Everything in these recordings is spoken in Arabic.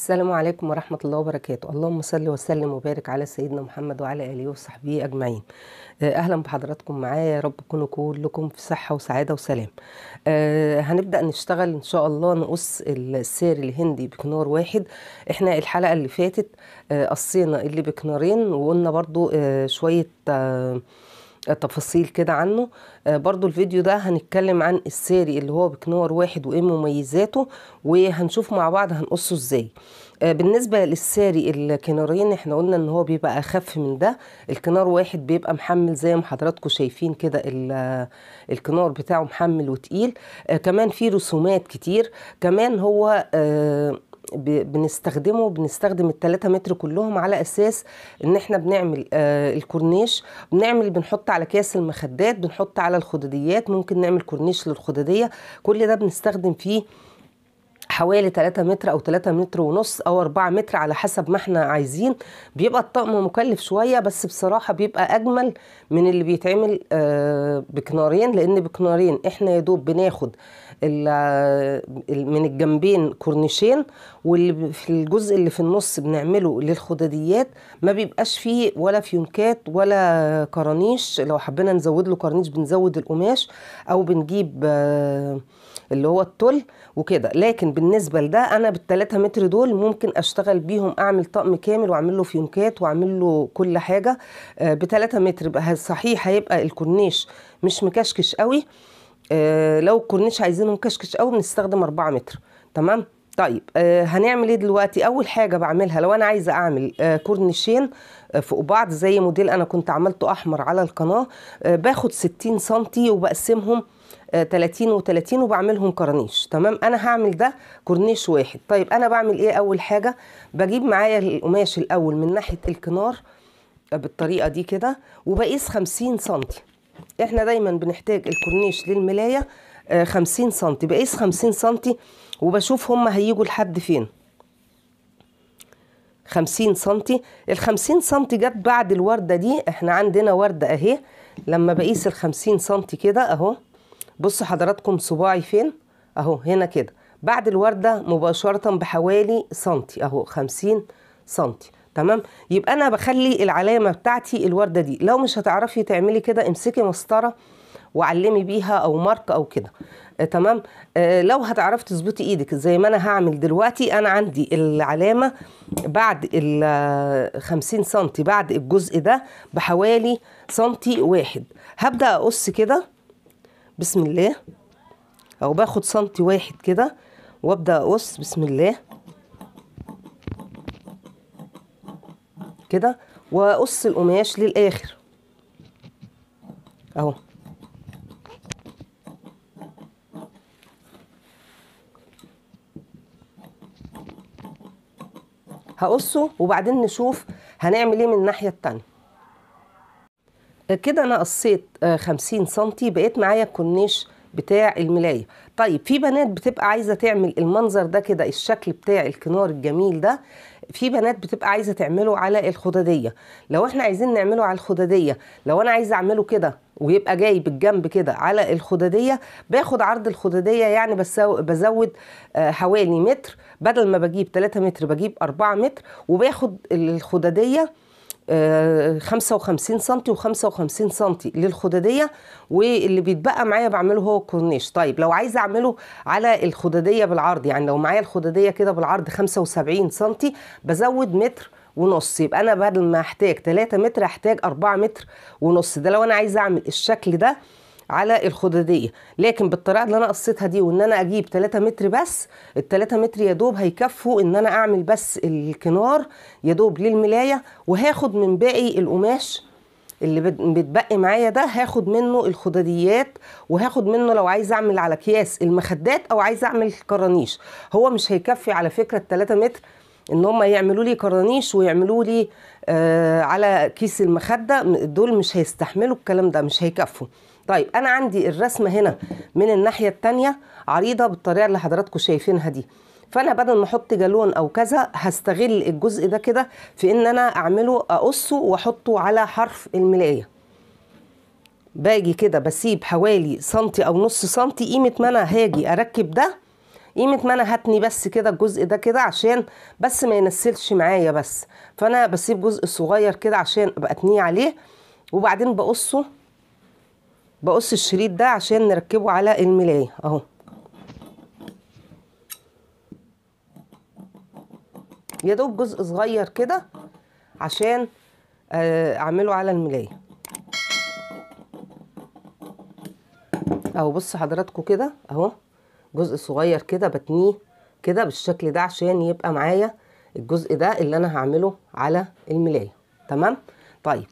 السلام عليكم ورحمة الله وبركاته اللهم صل وسلم وبارك على سيدنا محمد وعلى آله وصحبه أجمعين آه، أهلا بحضراتكم معايا يا رب تكونوا كلكم في صحة وسعادة وسلام أه هنبدأ نشتغل إن شاء الله نقص السير الهندي بكنار واحد احنا الحلقة اللي فاتت آه، قصينا اللي بكنارين وقلنا برضو آه، شوية أه تفاصيل كده عنه آه، برضو الفيديو ده هنتكلم عن الساري اللي هو بكنور واحد وايه مميزاته وهنشوف مع بعض هنقصه ازاي آه، بالنسبة للساري الكنارين احنا قلنا ان هو بيبقى اخف من ده الكنار واحد بيبقى محمل زي ما حضراتكم شايفين كده الكنار بتاعه محمل وتقيل آه، كمان فيه رسومات كتير كمان هو بنستخدمه بنستخدم الثلاثة متر كلهم على اساس ان احنا بنعمل آه الكورنيش بنعمل بنحط على كاس المخدات بنحط على الخدديات ممكن نعمل كورنيش للخددية كل ده بنستخدم فيه حوالي 3 متر او 3 متر ونص او 4 متر على حسب ما احنا عايزين بيبقى الطقم مكلف شويه بس بصراحه بيبقى اجمل من اللي بيتعمل آه، بكنارين لان بكنارين احنا يا دوب بناخد آه، من الجنبين كورنيشين واللي في الجزء اللي في النص بنعمله للخداديات ما بيبقاش فيه ولا فيونكات ولا كرانيش لو حبينا نزود له كرانيش بنزود القماش او بنجيب آه اللي هو التل وكده لكن بالنسبه لده انا بالثلاثة متر دول ممكن اشتغل بيهم اعمل طقم كامل واعمل له فيونكات واعمل له كل حاجه آه، بثلاثة متر صحيح هيبقى الكورنيش مش مكشكش قوي آه، لو الكورنيش عايزينه مكشكش قوي بنستخدم 4 متر تمام طيب آه، هنعمل ايه دلوقتي اول حاجه بعملها لو انا عايزه اعمل كورنيشين فوق بعض زي موديل انا كنت عملته احمر على القناه آه، باخد 60 سم وبقسمهم 30 آه، و30 وبعملهم كورنيش تمام انا هعمل ده كورنيش واحد طيب انا بعمل ايه اول حاجه بجيب معايا القماش الاول من ناحيه الكنار آه، بالطريقه دي كده وبقيس 50 سم احنا دايما بنحتاج الكورنيش للملايه 50 سم بقيس 50 سم وبشوف هما هيجوا لحد فين 50 سنتي ال 50 سنتي جت بعد الورده دي احنا عندنا ورده اهي لما بقيس ال 50 سنتي كده اهو بصوا حضراتكم صباعي فين اهو هنا كده بعد الورده مباشره بحوالي سنتي اهو 50 سنتي تمام يبقى انا بخلي العلامه بتاعتي الورده دي لو مش هتعرفي تعملي كده امسكي مسطره وعلمي بيها او مارك او كده آه، تمام آه، لو هتعرفي تظبطي ايدك زي ما انا هعمل دلوقتي انا عندي العلامه بعد ال 50 سم بعد الجزء ده بحوالي سنتي واحد هبدا اقص كده بسم الله او باخد سنتي واحد كده وابدا اقص بسم الله كده واقص القماش للاخر اهو هقصه وبعدين نشوف هنعمل ايه من الناحية التانية آه، كده انا قصيت 50 آه، سنتي بقيت معايا الكورنيش بتاع الملايه طيب في بنات بتبقى عايزه تعمل المنظر ده كده الشكل بتاع الكنار الجميل ده في بنات بتبقى عايزه تعمله على الخدديه لو احنا عايزين نعمله على الخدديه لو انا عايزه اعمله كده ويبقى جاي بالجنب كده على الخداديه باخد عرض الخداديه يعني بس بزود آه، حوالي متر بدل ما بجيب 3 متر بجيب 4 متر وباخد الخداديه 55 سم و55 سم للخداديه واللي بيتبقى معايا بعمله هو الكورنيش طيب لو عايزه اعمله على الخداديه بالعرض يعني لو معايا الخداديه كده بالعرض 75 سم بزود متر ونص يبقى انا بدل ما احتاج 3 متر احتاج 4 متر ونص ده لو انا عايزه اعمل الشكل ده على الخداديه لكن بالطريقه اللي انا قصيتها دي وان انا اجيب 3 متر بس ال 3 متر يا دوب هيكفوا ان انا اعمل بس الكنار يا دوب للملايه وهاخد من باقي القماش اللي بتبقي معايا ده هاخد منه الخداديات وهاخد منه لو عايزه اعمل على اكياس المخدات او عايزه اعمل كرانيش هو مش هيكفي على فكره ال 3 متر ان هم يعملوا لي كرانيش ويعملوا لي آه على كيس المخده دول مش هيستحملوا الكلام ده مش هيكفوا طيب انا عندي الرسمه هنا من الناحيه الثانيه عريضه بالطريقه اللي حضراتكم شايفينها دي فانا بدل ما احط جالون او كذا هستغل الجزء ده كده في ان انا اعمله اقصه واحطه على حرف الملايه باجي كده بسيب حوالي سنتي او نص سنتي قيمه ما انا هاجي اركب ده قيمه ما انا هتني بس كده الجزء ده كده عشان بس ما ينسلش معايا بس فانا بسيب جزء صغير كده عشان ابقى اتنيه عليه وبعدين بقصه بقص الشريط ده عشان نركبه على الملايه اهو يا دوب جزء صغير كده عشان آه، اعمله على الملايه اهو بص حضراتكم كده اهو جزء صغير كده بتنيه كده بالشكل ده عشان يبقى معايا الجزء ده اللي انا هعمله على الملاية تمام طيب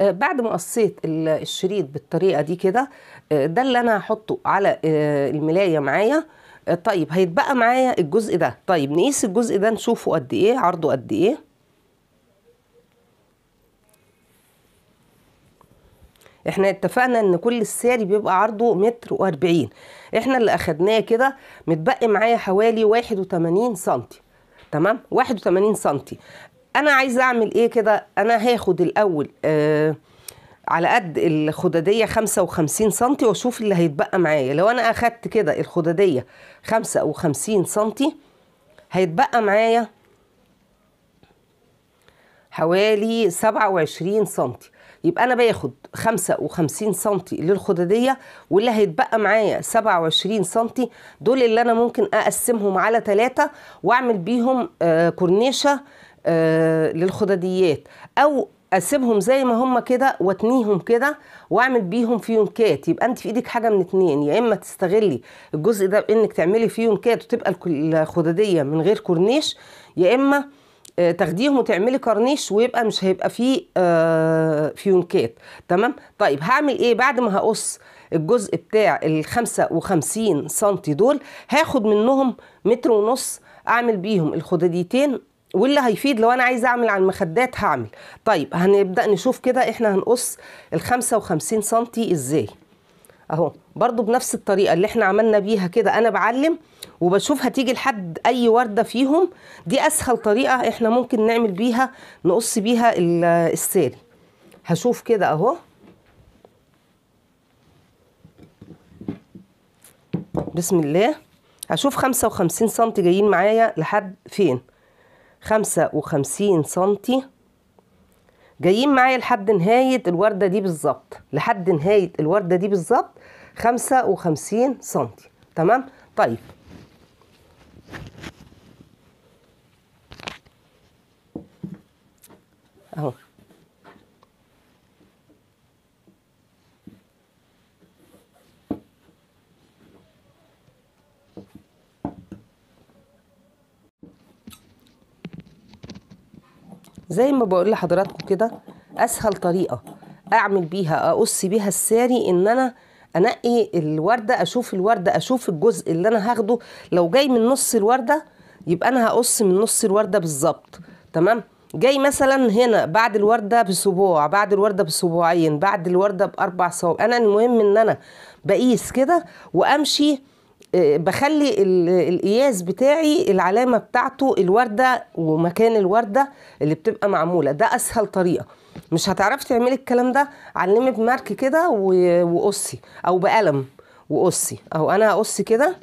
آه، بعد ما قصيت الشريط بالطريقة دي كده آه، ده اللي انا هحطه على آه، الملاية معايا طيب هيتبقى معايا الجزء ده طيب نقيس الجزء ده نشوفه قد ايه عرضه قد ايه احنا اتفقنا ان كل الساري بيبقى عرضه متر واربعين احنا اللي اخدناه كده متبقي معايا حوالي واحد وثمانين سنتي تمام واحد وثمانين سنتي انا عايزه اعمل ايه كده انا هاخد الاول آه على قد الخداديه 55 سم واشوف اللي هيتبقى معايا لو انا اخدت كده الخداديه 55 سم هيتبقى معايا حوالي 27 سم يبقى انا باخد 55 سم للخدديه واللي هيتبقى معايا 27 سم دول اللي انا ممكن اقسمهم على ثلاثه واعمل بيهم آه، كورنيشه آه، للخدديات او اسيبهم زي ما هم كده واتنيهم كده واعمل بيهم فيونكات يبقى انت في ايدك حاجه من اتنين يا اما تستغلي الجزء ده بانك تعملي فيونكات وتبقى الخدديه من غير كورنيش يا اما تاخديهم وتعملي كورنيش ويبقى مش هيبقى فيه آه، فيونكات تمام طيب هعمل ايه بعد ما هقص الجزء بتاع ال 55 سم دول هاخد منهم متر ونص اعمل بيهم الخداديتين واللي هيفيد لو انا عايزه اعمل على المخدات هعمل طيب هنبدا نشوف كده احنا هنقص ال 55 سم ازاي اهو برضو بنفس الطريقه اللي احنا عملنا بيها كده انا بعلم وبشوف هتيجي لحد اي ورده فيهم دي اسهل طريقه احنا ممكن نعمل بيها نقص بيها الساري هشوف كده اهو بسم الله هشوف خمسة وخمسين سنتي جايين معايا لحد فين خمسة وخمسين سنتي جايين معايا لحد نهاية الوردة دي بالظبط لحد نهاية الوردة دي بالظبط خمسة وخمسين سنتي تمام طيب اهو زي ما بقول لحضراتكم كده اسهل طريقه اعمل بيها اقص بيها الساري ان انا انقي الورده اشوف الورده اشوف الجزء اللي انا هاخده لو جاي من نص الورده يبقى انا هقص من نص الورده بالظبط تمام جاي مثلا هنا بعد الورده بسبوع بعد الورده بسبوعين بعد الورده باربع صوب انا المهم ان انا بقيس كده وامشي آه، بخلي القياس بتاعي العلامه بتاعته الورده ومكان الورده اللي بتبقى معموله ده اسهل طريقه مش هتعرفي تعملي الكلام ده علمي بمارك كده وقصي او بقلم وقصي اهو انا هقص كده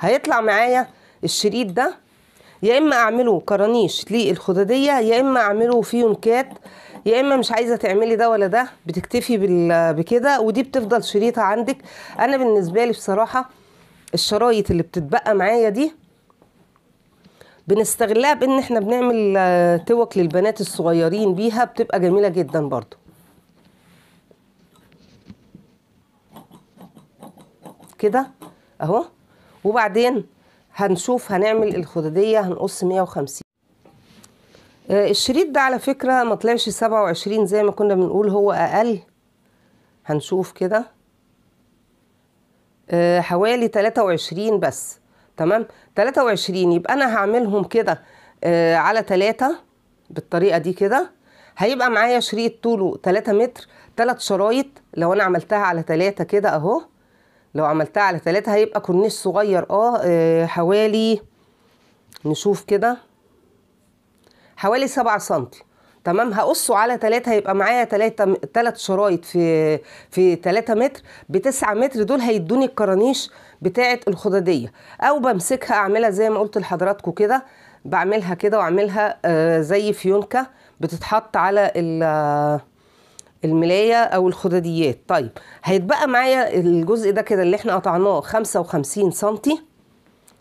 هيطلع معايا الشريط ده يا اما اعمله كرانيش للخدوديه يا اما اعمله فيونكات يا اما مش عايزه تعملي ده ولا ده بتكتفي بكده ودي بتفضل شريطه عندك انا بالنسبه لي بصراحه الشرايط اللي بتتبقى معايا دي بنستغلها بان احنا بنعمل آه، توك للبنات الصغيرين بيها بتبقى جميله جدا برضو كده اهو وبعدين هنشوف هنعمل الخدادية هنقص 150 آه، الشريط ده على فكرة ما طلعش 27 زي ما كنا بنقول هو أقل هنشوف كده آه، حوالي 23 بس تمام 23 يبقى أنا هعملهم كده آه، على 3 بالطريقة دي كده هيبقى معايا شريط طوله 3 متر 3 شرايط لو أنا عملتها على 3 كده أهو لو عملتها على ثلاثة هيبقى كورنيش صغير آه،, اه حوالي نشوف كده حوالي سبعة سنتي تمام هقصه على ثلاثة هيبقى معايا ثلاثة ثلاث شرايط في في ثلاثة متر ب 9 متر دول هيدوني الكرانيش بتاعه الخضادية او بمسكها اعملها زي ما قلت لحضراتكم كده بعملها كده واعملها آه زي فيونكه بتتحط على ال الملايه او الخدديات طيب هيتبقى معايا الجزء ده كده اللي احنا قطعناه 55 سنتي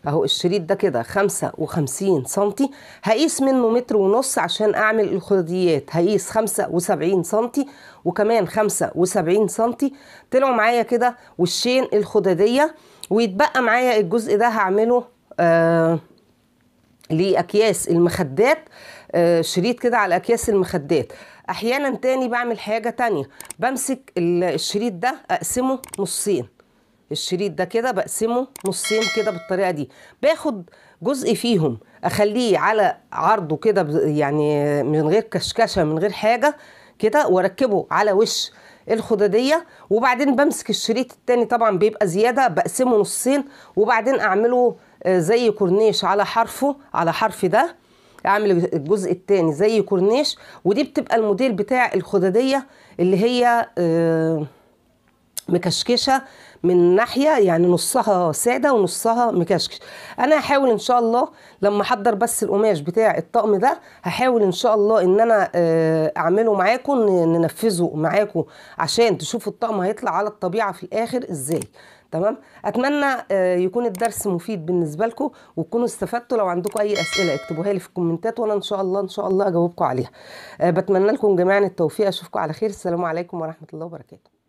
اهو الشريط ده كده 55 سنتي هقيس منه متر ونص عشان اعمل الخدديات هقيس 75 سنتي وكمان 75 سنتي طلعوا معايا كده وشين الخددية ويتبقى معايا الجزء ده هعمله آه لاكياس المخدات آه، شريط كده على اكياس المخدات احيانا تاني بعمل حاجه تانية بمسك الشريط ده اقسمه نصين الشريط ده كده بقسمه نصين كده بالطريقه دي باخد جزء فيهم اخليه على عرضه كده يعني من غير كشكشه من غير حاجه كده واركبه على وش الخدديه وبعدين بمسك الشريط التاني طبعا بيبقى زياده بقسمه نصين وبعدين اعمله آه، زي كورنيش على حرفه على حرف ده اعمل الجزء الثاني زي كورنيش ودي بتبقى الموديل بتاع الخداديه اللي هي آه مكشكشه من ناحيه يعني نصها ساده ونصها مكشكش انا هحاول ان شاء الله لما احضر بس القماش بتاع الطقم ده هحاول ان شاء الله ان انا آه، اعمله معاكم ننفذه معاكم عشان تشوفوا الطقم هيطلع على الطبيعه في الاخر ازاي تمام اتمنى آه، يكون الدرس مفيد بالنسبه لكم وتكونوا استفدتوا لو عندكم اي اسئله اكتبوها لي في الكومنتات وانا ان شاء الله ان شاء الله اجاوبكم عليها آه، بتمنى لكم جميعا التوفيق اشوفكم على خير السلام عليكم ورحمه الله وبركاته